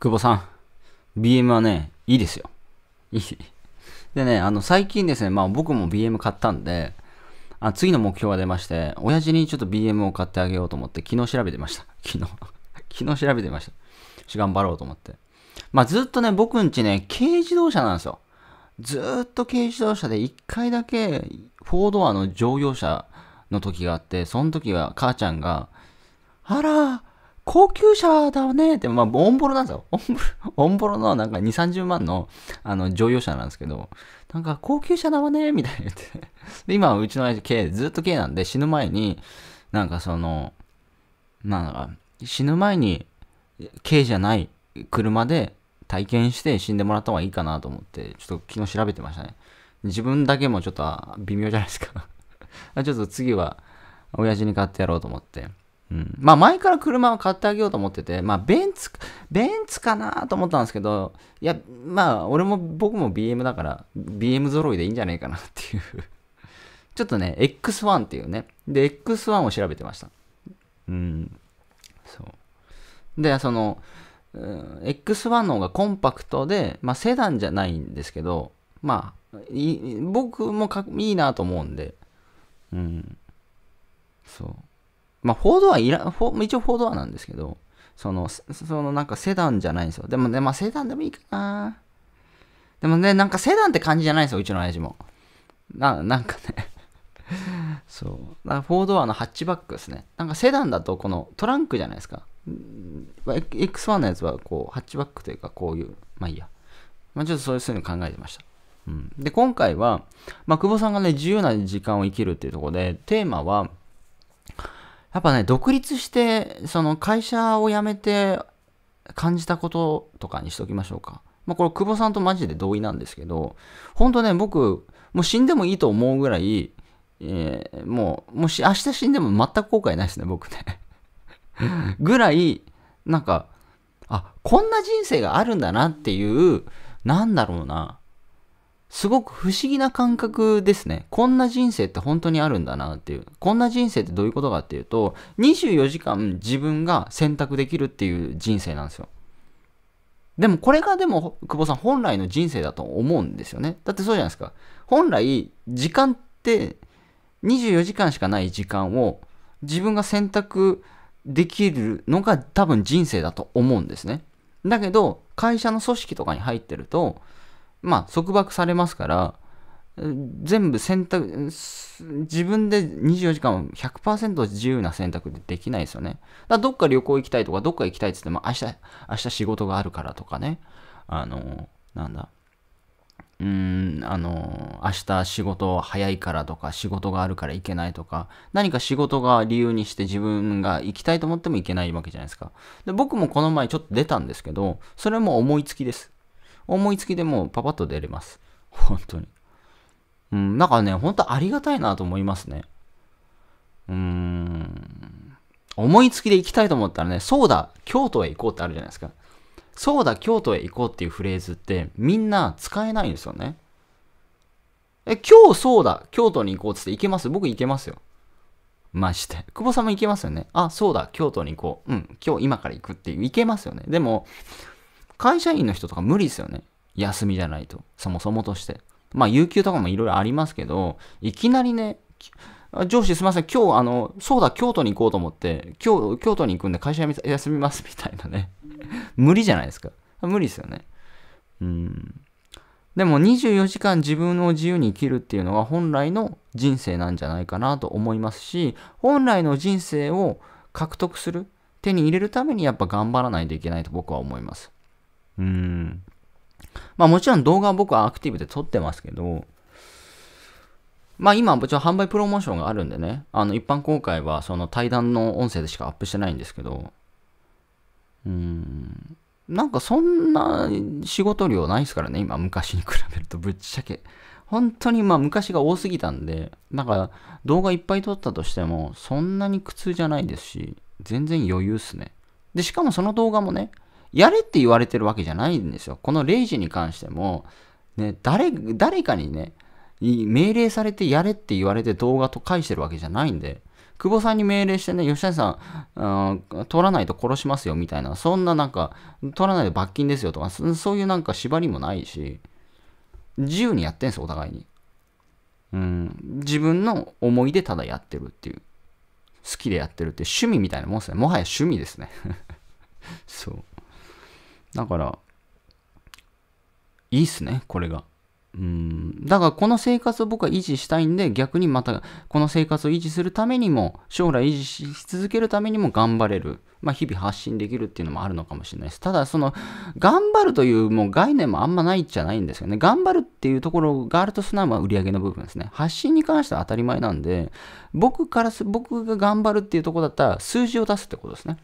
久保さん、BM はね、いいですよ。いい。でね、あの、最近ですね、まあ僕も BM 買ったんで、あ次の目標が出まして、親父にちょっと BM を買ってあげようと思って、昨日調べてました。昨日 昨日調べてました。し、頑張ろうと思って。まあずっとね、僕んちね、軽自動車なんですよ。ずっと軽自動車で一回だけ、フォードアの乗用車の時があって、その時は母ちゃんが、あら、高級車だねって、まあ、オンボロなんですよ。オンボロのなんか2、30万の、あの、乗用車なんですけど、なんか高級車だわねみたいに言って。で、今、うちの親父 K、ずっと K なんで、死ぬ前に、なんかその、なんか、死ぬ前に、K じゃない車で体験して死んでもらった方がいいかなと思って、ちょっと昨日調べてましたね。自分だけもちょっと微妙じゃないですか ちょっと次は、親父に買ってやろうと思って。うん、まあ前から車を買ってあげようと思ってて、まあベンツ、ベンツかなと思ったんですけど、いや、まあ俺も僕も BM だから、BM 揃いでいいんじゃないかなっていう ちょっとね、X1 っていうね。で、X1 を調べてました。うん。そう。で、その、うん、X1 の方がコンパクトで、まあセダンじゃないんですけど、まあ、僕もかいいなと思うんで、うん。そう。まあ、4ドアいら、一応4ドアなんですけど、その、そのなんかセダンじゃないんですよ。でもね、まあセダンでもいいかな。でもね、なんかセダンって感じじゃないんですよ、うちの親父も。な、なんかね そう。だから4ドアのハッチバックですね。なんかセダンだとこのトランクじゃないですか。X1 のやつはこう、ハッチバックというかこういう、まあいいや。まあちょっとそういうふうに考えてました。うん。で、今回は、まあ久保さんがね、自由な時間を生きるっていうところで、テーマは、やっぱね、独立して、その会社を辞めて感じたこととかにしときましょうか。まあ、これ、久保さんとマジで同意なんですけど、本当ね、僕、もう死んでもいいと思うぐらい、えー、もう、もし明日死んでも全く後悔ないですね、僕ね。ぐらい、なんか、あ、こんな人生があるんだなっていう、なんだろうな、すごく不思議な感覚ですね。こんな人生って本当にあるんだなっていう。こんな人生ってどういうことかっていうと、24時間自分が選択できるっていう人生なんですよ。でもこれがでも、久保さん本来の人生だと思うんですよね。だってそうじゃないですか。本来、時間って24時間しかない時間を自分が選択できるのが多分人生だと思うんですね。だけど、会社の組織とかに入ってると、まあ、束縛されますから、全部選択、自分で24時間100%自由な選択でできないですよね。だどっか旅行行きたいとか、どっか行きたいって言っても、明日、明日仕事があるからとかね。あの、なんだ。うん、あの、明日仕事早いからとか、仕事があるから行けないとか、何か仕事が理由にして自分が行きたいと思っても行けないわけじゃないですか。で僕もこの前ちょっと出たんですけど、それも思いつきです。思いつきでもうパパッと出れます。本当に。うん、なんかね、本当ありがたいなと思いますね。うーん。思いつきで行きたいと思ったらね、そうだ、京都へ行こうってあるじゃないですか。そうだ、京都へ行こうっていうフレーズってみんな使えないんですよね。え、今日そうだ、京都に行こうってって行けます僕行けますよ。まして。久保さんも行けますよね。あ、そうだ、京都に行こう。うん、今日今から行くっていう、行けますよね。でも、会社員の人とか無理ですよね。休みじゃないと。そもそもとして。まあ、有給とかもいろいろありますけど、いきなりね、上司すみません、今日、あの、そうだ、京都に行こうと思って、今日、京都に行くんで会社休みますみたいなね。無理じゃないですか。無理ですよね。うん。でも24時間自分を自由に生きるっていうのが本来の人生なんじゃないかなと思いますし、本来の人生を獲得する、手に入れるためにやっぱ頑張らないといけないと僕は思います。うん。まあもちろん動画は僕はアクティブで撮ってますけど、まあ今、もちろん販売プロモーションがあるんでね、あの一般公開はその対談の音声でしかアップしてないんですけど、うん、なんかそんな仕事量ないですからね、今昔に比べるとぶっちゃけ。本当にまあ昔が多すぎたんで、なんか動画いっぱい撮ったとしても、そんなに苦痛じゃないですし、全然余裕っすね。で、しかもその動画もね、やれって言われてるわけじゃないんですよ。この0時に関しても、ね、誰、誰かにね、命令されてやれって言われて動画と返してるわけじゃないんで、久保さんに命令してね、吉谷さん、う取らないと殺しますよみたいな、そんななんか、取らないと罰金ですよとか、そういうなんか縛りもないし、自由にやってんすよ、お互いに。うん、自分の思いでただやってるっていう。好きでやってるって趣味みたいなもんですね。もはや趣味ですね。だから、いいっすね、これが。うん。だからこの生活を僕は維持したいんで、逆にまたこの生活を維持するためにも、将来維持し続けるためにも頑張れる。まあ日々発信できるっていうのもあるのかもしれないです。ただその、頑張るというもう概念もあんまないじゃないんですよね。頑張るっていうところがあるとすなわ売り上げの部分ですね。発信に関しては当たり前なんで、僕からす、僕が頑張るっていうところだったら数字を出すってことですね。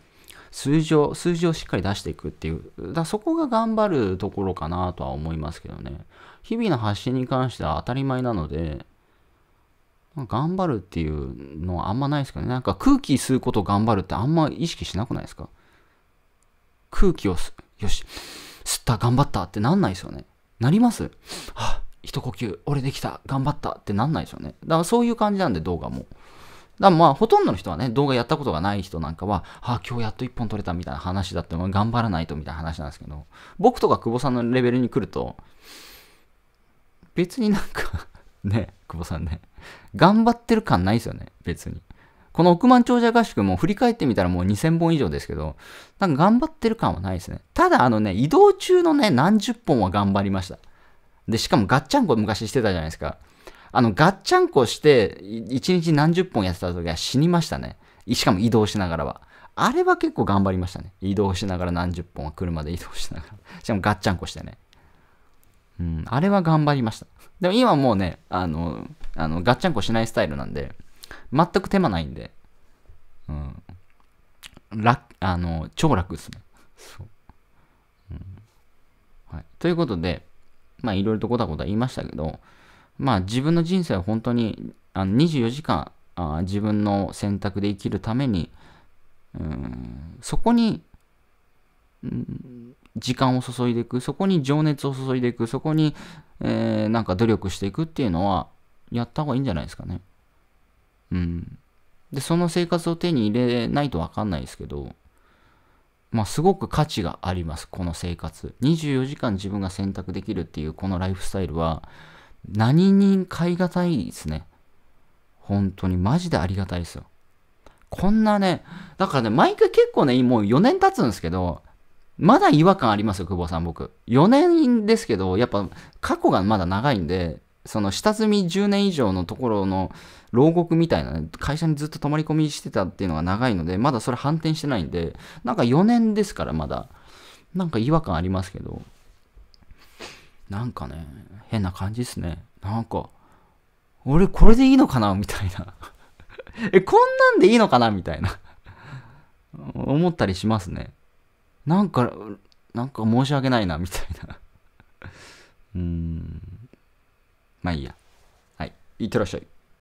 数字を、数字をしっかり出していくっていう、だそこが頑張るところかなとは思いますけどね。日々の発信に関しては当たり前なので、頑張るっていうのはあんまないですかね。なんか空気吸うことを頑張るってあんま意識しなくないですか空気をよし、吸った、頑張ったってなんないですよね。なりますあ、一呼吸、俺できた、頑張ったってなんないですよね。だからそういう感じなんで動画も。だまあ、ほとんどの人はね、動画やったことがない人なんかは、あ、今日やっと1本撮れたみたいな話だって、頑張らないとみたいな話なんですけど、僕とか久保さんのレベルに来ると、別になんか ね、久保さんね、頑張ってる感ないですよね、別に。この億万長者合宿も振り返ってみたらもう2000本以上ですけど、なんか頑張ってる感はないですね。ただあのね、移動中のね、何十本は頑張りました。で、しかもガッチャンコ昔してたじゃないですか。あの、ガッチャンコして、一日何十本やってた時は死にましたね。しかも移動しながらは。あれは結構頑張りましたね。移動しながら何十本は車で移動しながら。しかもガッチャンコしてね。うん、あれは頑張りました。でも今もうね、あの、あのガッチャンコしないスタイルなんで、全く手間ないんで、うん。楽、あの、超楽ですね。そう。うん、はい。ということで、まあいろいろとこたこた言いましたけど、まあ自分の人生は本当にあの24時間あ自分の選択で生きるためにうんそこに、うん、時間を注いでいくそこに情熱を注いでいくそこに、えー、なんか努力していくっていうのはやった方がいいんじゃないですかね。うん、でその生活を手に入れないと分かんないですけど、まあ、すごく価値がありますこの生活24時間自分が選択できるっていうこのライフスタイルは何人買い難いですね。本当に、マジでありがたいですよ。こんなね、だからね、毎回結構ね、もう4年経つんですけど、まだ違和感ありますよ、久保さん、僕。4年ですけど、やっぱ過去がまだ長いんで、その下積み10年以上のところの牢獄みたいな、ね、会社にずっと泊まり込みしてたっていうのが長いので、まだそれ反転してないんで、なんか4年ですから、まだ。なんか違和感ありますけど、なんかね、変な感じっすね。なんか、俺これでいいのかなみたいなえ、こんなんでいいのかなみたいな思ったりしますね。なんか、なんか申し訳ないな、みたいなうーん。まあいいや。はい。いってらっしゃい。